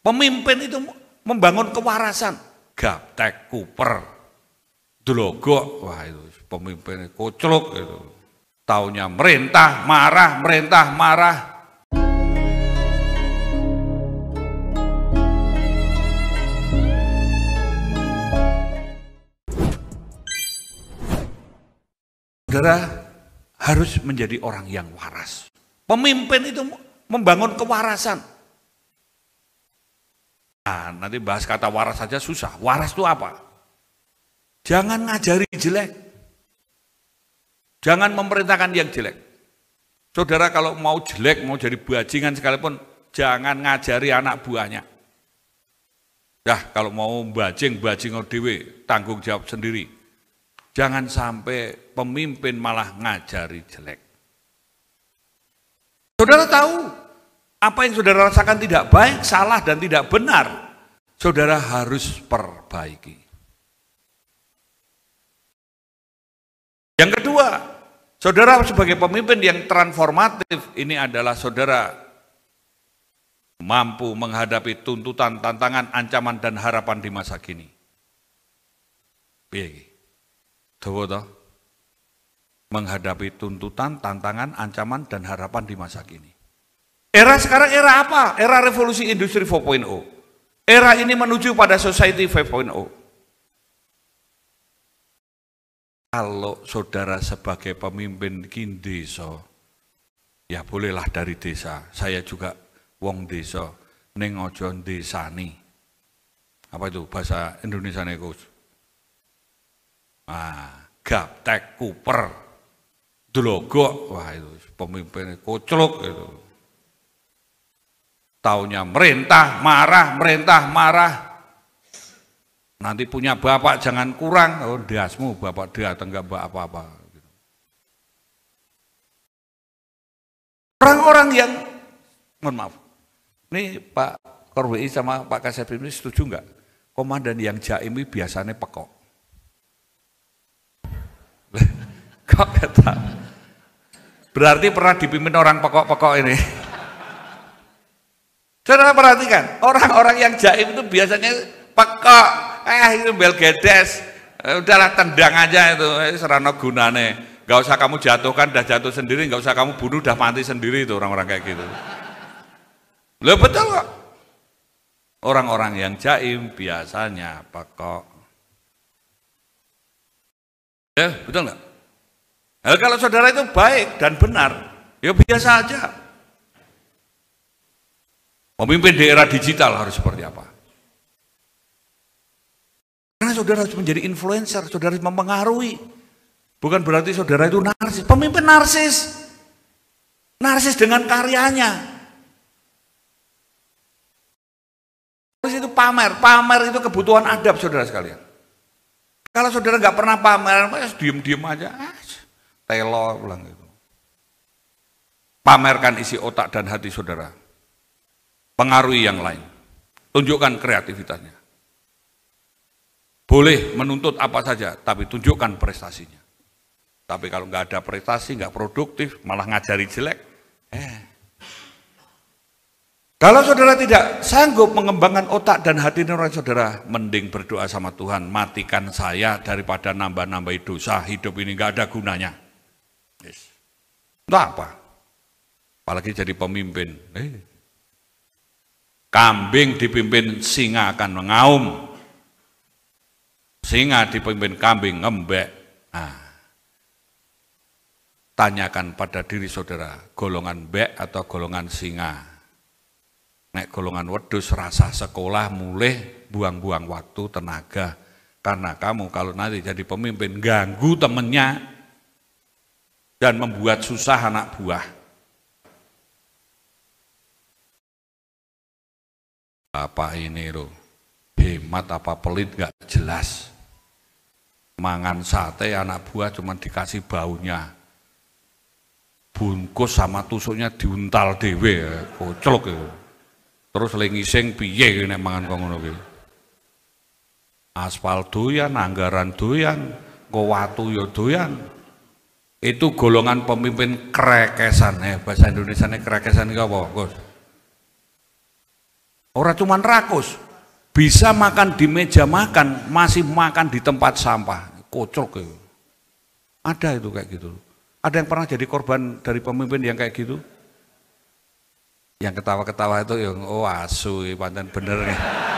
Pemimpin itu membangun kewarasan. Gaptek, Cooper, delogok, wah itu pemimpinnya koclok itu. Taunya merintah, marah, merintah, marah. Saudara harus menjadi orang yang waras. Pemimpin itu membangun kewarasan. Nah, nanti bahas kata waras saja susah. Waras itu apa? Jangan ngajari jelek. Jangan memerintahkan yang jelek. Saudara kalau mau jelek, mau jadi bajingan sekalipun, jangan ngajari anak buahnya. Dah kalau mau bajing, bajing dewe, tanggung jawab sendiri. Jangan sampai pemimpin malah ngajari jelek. Saudara tahu apa yang saudara rasakan tidak baik, salah dan tidak benar, saudara harus perbaiki. Yang kedua, saudara sebagai pemimpin yang transformatif ini adalah saudara mampu menghadapi tuntutan, tantangan, ancaman, dan harapan di masa kini. Menghadapi tuntutan, tantangan, ancaman, dan harapan di masa kini. Era sekarang era apa? Era revolusi industri 4.0. Era ini menuju pada society 5.0. Kalau saudara sebagai pemimpin kindeso, ya bolehlah dari desa. Saya juga wong desa, ning ojo desani. Apa itu bahasa Indonesia nih Gus? Ah, gaptek kuper, dologok, wah itu pemimpin koclok itu. Taunya merintah, marah, merintah, marah. Nanti punya bapak jangan kurang, oh dia semua bapak dia enggak apa-apa. Orang-orang yang, mohon maaf, ini Pak Korwi sama Pak Kasep ini setuju enggak? Komandan yang jaim ini biasanya pekok. Kok kata? Berarti pernah dipimpin orang pekok-pekok ini. Saudara perhatikan, orang-orang yang jaim itu biasanya pekok, eh itu bel gedes, eh, udahlah tendang aja itu, eh, serana gunane. Gak usah kamu jatuhkan, dah jatuh sendiri, gak usah kamu bunuh, dah mati sendiri itu orang-orang kayak gitu. Loh betul kok. Orang-orang yang jaim biasanya pekok. Ya, eh, betul nggak? Nah, kalau saudara itu baik dan benar, ya biasa aja. Pemimpin di era digital harus seperti apa? Karena saudara harus menjadi influencer, saudara harus mempengaruhi. Bukan berarti saudara itu narsis. Pemimpin narsis. Narsis dengan karyanya. Narsis itu pamer. Pamer itu kebutuhan adab saudara sekalian. Kalau saudara nggak pernah pamer, ya, diem-diem aja. Telor telo, itu. gitu. Pamerkan isi otak dan hati saudara pengaruhi yang lain. Tunjukkan kreativitasnya. Boleh menuntut apa saja, tapi tunjukkan prestasinya. Tapi kalau nggak ada prestasi, nggak produktif, malah ngajari jelek. Eh. Kalau saudara tidak sanggup mengembangkan otak dan hati nurani saudara, mending berdoa sama Tuhan, matikan saya daripada nambah nambah dosa, hidup ini nggak ada gunanya. Yes. Entah apa? Apalagi jadi pemimpin. Eh, Kambing dipimpin singa akan mengaum. Singa dipimpin kambing ngembek. Nah, tanyakan pada diri saudara, golongan bek atau golongan singa. Nek golongan wedus rasa sekolah mulai buang-buang waktu, tenaga. Karena kamu kalau nanti jadi pemimpin ganggu temennya dan membuat susah anak buah. apa ini lo hemat apa pelit nggak jelas mangan sate anak buah cuma dikasih baunya bungkus sama tusuknya diuntal dewe ya. kocok ya. terus lengiseng piye ini mangan kongono ya. aspal doyan anggaran doyan kowatu yo ya doyan itu golongan pemimpin krekesan ya bahasa Indonesia ini krekesan itu apa Gus? Orang cuma rakus, bisa makan di meja makan, masih makan di tempat sampah. Kocok ya. Ada itu kayak gitu. Ada yang pernah jadi korban dari pemimpin yang kayak gitu? Yang ketawa-ketawa itu yang oh asu, pantan bener nih.